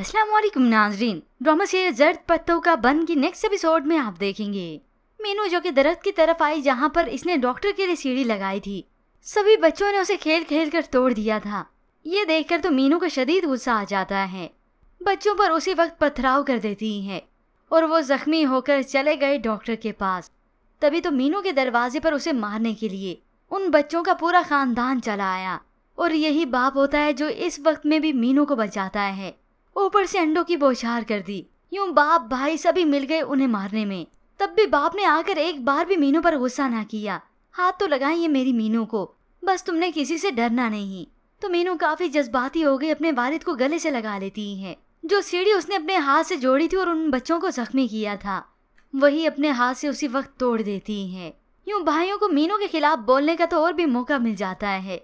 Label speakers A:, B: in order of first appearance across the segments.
A: असलम नाजरीन drama series जर्द पत्तों का बन की नेक्स्ट एपिसोड में आप देखेंगे मीनू जो कि दरख्त की तरफ आई जहाँ पर इसने डॉक्टर के लिए सीढ़ी लगाई थी सभी बच्चों ने उसे खेल खेल कर तोड़ दिया था ये देखकर तो मीनू का शदीद गुस्सा आ जाता है बच्चों पर उसी वक्त पथराव कर देती है और वो जख्मी होकर चले गए डॉक्टर के पास तभी तो मीनू के दरवाजे पर उसे मारने के लिए उन बच्चों का पूरा खानदान चला आया और यही बाप होता है जो इस वक्त में भी मीनू को बचाता है ऊपर से अंडों की बौछार कर दी यूं बाप भाई सभी मिल गए उन्हें मारने में तब भी बाप ने आकर एक बार भी मीनू पर गुस्सा ना किया हाथ तो लगाए ये मेरी मीनू को बस तुमने किसी से डरना नहीं तो मीनू काफी जज्बाती हो गई अपने वालिद को गले से लगा लेती है जो सीढ़ी उसने अपने हाथ से जोड़ी थी और उन बच्चों को जख्मी किया था वही अपने हाथ से उसी वक्त तोड़ देती है यूं भाइयों को मीनू के खिलाफ बोलने का तो और भी मौका मिल जाता है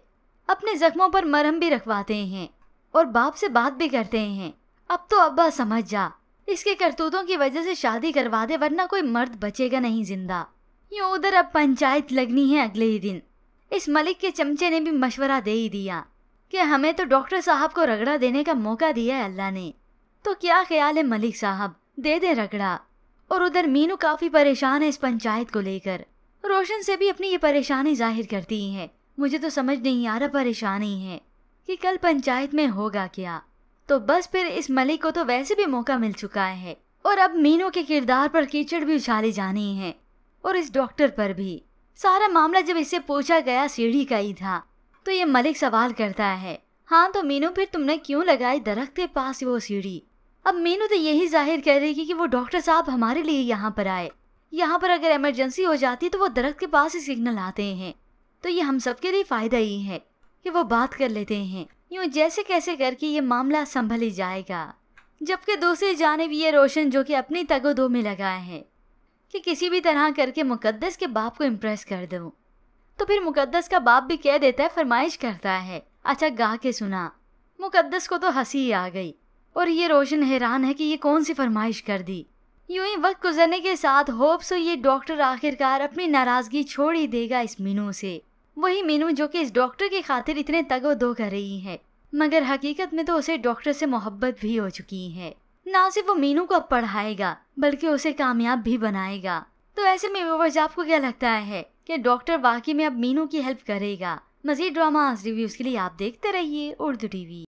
A: अपने जख्मों पर मरहम भी रखवाते हैं और बाप से बात भी करते हैं अब तो अब्बा समझ जा इसके करतूतों की वजह से शादी करवा दे वरना कोई मर्द बचेगा नहीं जिंदा यूँ उधर अब पंचायत लगनी है अगले ही दिन इस मलिक के चमचे ने भी मशवरा दे ही दिया कि हमें तो डॉक्टर साहब को रगड़ा देने का मौका दिया है अल्लाह ने तो क्या ख्याल है मलिक साहब दे दे रगड़ा और उधर मीनू काफ़ी परेशान है इस पंचायत को लेकर रोशन से भी अपनी ये परेशानी जाहिर करती है मुझे तो समझ नहीं आ रहा परेशानी है कि कल पंचायत में होगा क्या तो बस फिर इस मलिक को तो वैसे भी मौका मिल चुका है और अब मीनू के किरदार पर कीचड़ भी उछाली जानी है और इस डॉक्टर पर भी सारा मामला जब इससे पूछा गया सीढ़ी का ही था तो ये मलिक सवाल करता है हाँ तो मीनू फिर तुमने क्यों लगाई दरख्त के पास वो सीढ़ी अब मीनू तो यही जाहिर कर रही थी कि वो डॉक्टर साहब हमारे लिए यहाँ पर आए यहाँ पर अगर इमरजेंसी हो जाती तो वो दरख्त के पास ही सिग्नल आते हैं तो ये हम सबके लिए फ़ायदा ही है कि वो बात कर लेते हैं यूं जैसे कैसे करके ये मामला संभल ही जाएगा जबकि दूसरी जानब ये रोशन जो कि अपनी तगोदो में लगाए हैं कि किसी भी तरह करके मुकद्दस के बाप को इम्प्रेस कर दूँ तो फिर मुकद्दस का बाप भी कह देता है फरमाइश करता है अच्छा गा के सुना मुकद्दस को तो हंसी ही आ गई और ये रोशन हैरान है कि ये कौन सी फरमाइश कर दी यूं ही वक्त गुजरने के साथ होप्स तो ये डॉक्टर आखिरकार अपनी नाराज़गी छोड़ ही देगा इस मीनू से वही मीनू जो कि इस डॉक्टर की खातिर इतने तगो दो कर रही है मगर हकीकत में तो उसे डॉक्टर से मोहब्बत भी हो चुकी है ना सिर्फ वो मीनू को अब पढ़ाएगा बल्कि उसे कामयाब भी बनाएगा तो ऐसे में व्यूवर्स आपको क्या लगता है कि डॉक्टर वाकई में अब मीनू की हेल्प करेगा मजीद ड्रामा रिव्यूज के लिए आप देखते रहिए उर्दू टीवी